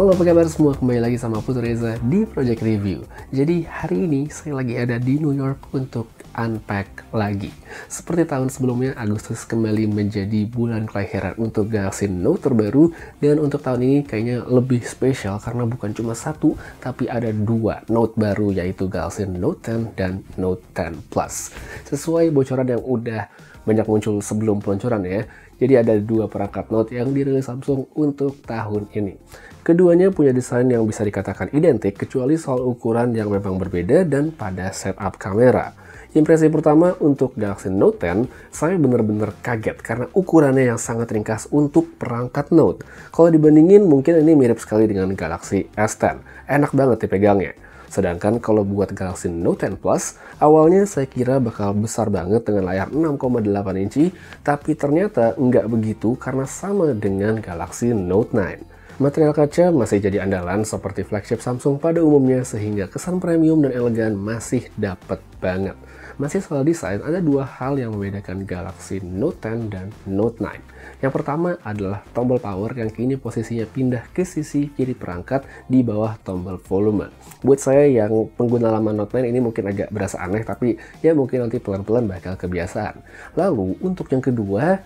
Halo apa kabar semua, kembali lagi sama Putu Reza di Project Review Jadi hari ini saya lagi ada di New York untuk unpack lagi Seperti tahun sebelumnya, Agustus kembali menjadi bulan kelahiran untuk Galaxy Note terbaru Dan untuk tahun ini kayaknya lebih spesial karena bukan cuma satu Tapi ada dua Note baru yaitu Galaxy Note 10 dan Note 10 Plus Sesuai bocoran yang udah banyak muncul sebelum peluncuran ya jadi ada dua perangkat Note yang dirilis Samsung untuk tahun ini. Keduanya punya desain yang bisa dikatakan identik kecuali soal ukuran yang memang berbeda dan pada setup kamera. Impresi pertama untuk Galaxy Note 10, saya benar-benar kaget karena ukurannya yang sangat ringkas untuk perangkat Note. Kalau dibandingin mungkin ini mirip sekali dengan Galaxy S10. Enak banget dipegangnya. Sedangkan kalau buat Galaxy Note 10 Plus, awalnya saya kira bakal besar banget dengan layar 6,8 inci, tapi ternyata nggak begitu karena sama dengan Galaxy Note 9. Material kaca masih jadi andalan seperti flagship Samsung pada umumnya sehingga kesan premium dan elegan masih dapat banget. Masih soal desain, ada dua hal yang membedakan Galaxy Note 10 dan Note 9. Yang pertama adalah tombol power yang kini posisinya pindah ke sisi kiri perangkat di bawah tombol volume. Buat saya yang pengguna lama Note 9 ini mungkin agak berasa aneh, tapi ya mungkin nanti pelan-pelan bakal kebiasaan. Lalu, untuk yang kedua,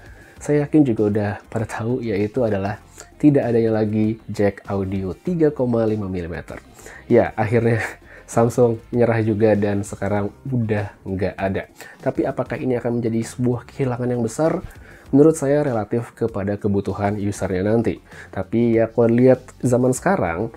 saya yakin juga udah pada tahu yaitu adalah tidak adanya lagi jack audio 3,5 mm. Ya, akhirnya Samsung menyerah juga dan sekarang udah nggak ada. Tapi apakah ini akan menjadi sebuah kehilangan yang besar? Menurut saya relatif kepada kebutuhan usernya nanti. Tapi ya kalau lihat zaman sekarang,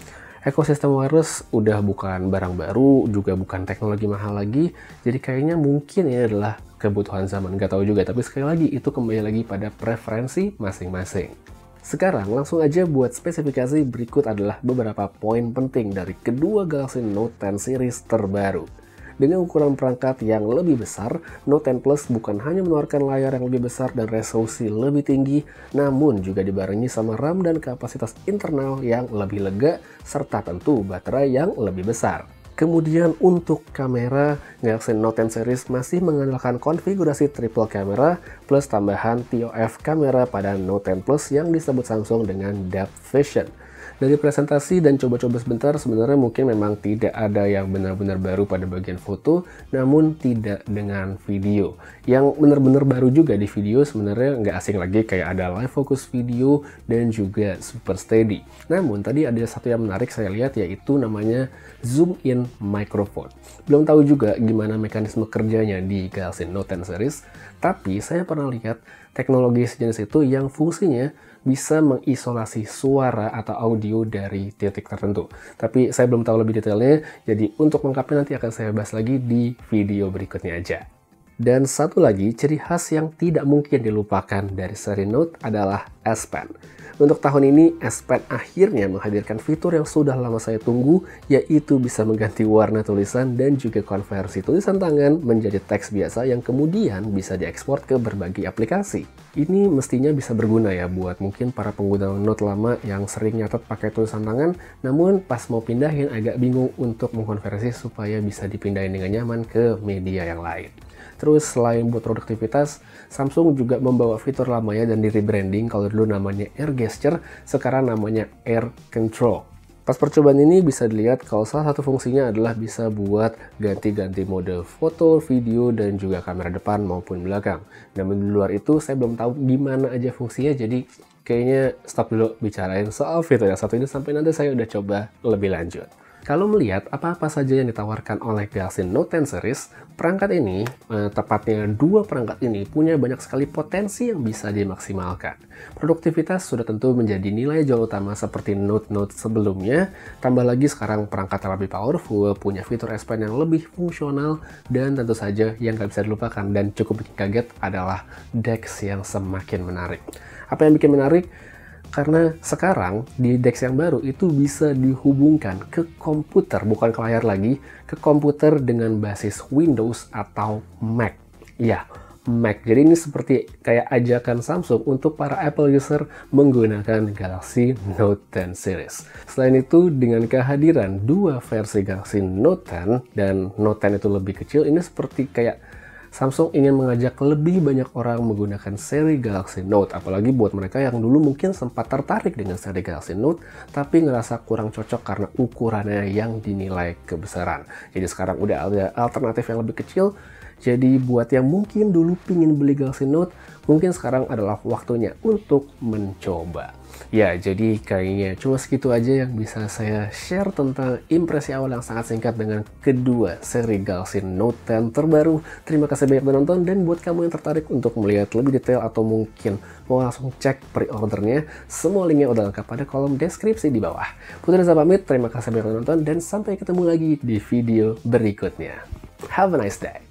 ekosistem wireless udah bukan barang baru, juga bukan teknologi mahal lagi. Jadi kayaknya mungkin ini adalah kebutuhan zaman. Nggak tahu juga, tapi sekali lagi itu kembali lagi pada preferensi masing-masing. Sekarang langsung aja buat spesifikasi berikut adalah beberapa poin penting dari kedua Galaxy Note 10 series terbaru. Dengan ukuran perangkat yang lebih besar, Note 10 Plus bukan hanya menawarkan layar yang lebih besar dan resolusi lebih tinggi, namun juga dibarengi sama RAM dan kapasitas internal yang lebih lega, serta tentu baterai yang lebih besar. Kemudian untuk kamera, Galaxy Note 10 series masih mengandalkan konfigurasi triple kamera plus tambahan ToF kamera pada Note 10 Plus yang disebut Samsung dengan depth vision dari presentasi dan coba-coba sebentar sebenarnya mungkin memang tidak ada yang benar-benar baru pada bagian foto namun tidak dengan video yang benar-benar baru juga di video sebenarnya nggak asing lagi kayak ada live focus video dan juga super steady namun tadi ada satu yang menarik saya lihat yaitu namanya zoom in microphone belum tahu juga gimana mekanisme kerjanya di Galaxy Note 10 series tapi saya pernah lihat teknologi sejenis itu yang fungsinya bisa mengisolasi suara atau audio dari titik tertentu. Tapi saya belum tahu lebih detailnya, jadi untuk lengkapnya nanti akan saya bahas lagi di video berikutnya aja. Dan satu lagi, ciri khas yang tidak mungkin dilupakan dari seri Note adalah S Pen. Untuk tahun ini, S Pen akhirnya menghadirkan fitur yang sudah lama saya tunggu, yaitu bisa mengganti warna tulisan dan juga konversi tulisan tangan menjadi teks biasa yang kemudian bisa diekspor ke berbagai aplikasi. Ini mestinya bisa berguna ya buat mungkin para pengguna Note lama yang sering nyatet pakai tulisan tangan, namun pas mau pindahin agak bingung untuk mengkonversi supaya bisa dipindahin dengan nyaman ke media yang lain. Terus selain buat produktivitas, Samsung juga membawa fitur lamanya dan di rebranding kalau dulu namanya Air Gesture, sekarang namanya Air Control. Pas percobaan ini bisa dilihat kalau salah satu fungsinya adalah bisa buat ganti-ganti mode foto, video, dan juga kamera depan maupun belakang. Namun di luar itu saya belum tahu gimana aja fungsinya jadi kayaknya stop dulu bicarain soal fitur yang satu ini sampai nanti saya udah coba lebih lanjut. Kalau melihat apa-apa saja yang ditawarkan oleh Galaxy Note 10 series, perangkat ini, eh, tepatnya dua perangkat ini, punya banyak sekali potensi yang bisa dimaksimalkan. Produktivitas sudah tentu menjadi nilai jual utama seperti Note-Note sebelumnya, tambah lagi sekarang perangkat yang lebih powerful, punya fitur S Pen yang lebih fungsional, dan tentu saja yang nggak bisa dilupakan dan cukup bikin kaget adalah DeX yang semakin menarik. Apa yang bikin menarik? Karena sekarang di DeX yang baru itu bisa dihubungkan ke komputer, bukan ke layar lagi, ke komputer dengan basis Windows atau Mac. ya Mac. Jadi ini seperti kayak ajakan Samsung untuk para Apple user menggunakan Galaxy Note 10 series. Selain itu, dengan kehadiran dua versi Galaxy Note 10 dan Note 10 itu lebih kecil, ini seperti kayak Samsung ingin mengajak lebih banyak orang menggunakan seri Galaxy Note, apalagi buat mereka yang dulu mungkin sempat tertarik dengan seri Galaxy Note, tapi ngerasa kurang cocok karena ukurannya yang dinilai kebesaran. Jadi sekarang udah ada alternatif yang lebih kecil, jadi buat yang mungkin dulu pingin beli Galaxy Note, mungkin sekarang adalah waktunya untuk mencoba. Ya, jadi kayaknya cuma segitu aja yang bisa saya share tentang impresi awal yang sangat singkat dengan kedua seri Galaxy Note 10 terbaru. Terima kasih banyak menonton dan buat kamu yang tertarik untuk melihat lebih detail atau mungkin mau langsung cek pre-ordernya, semua linknya udah lengkap pada kolom deskripsi di bawah. Putri Zah pamit, terima kasih banyak menonton dan sampai ketemu lagi di video berikutnya. Have a nice day.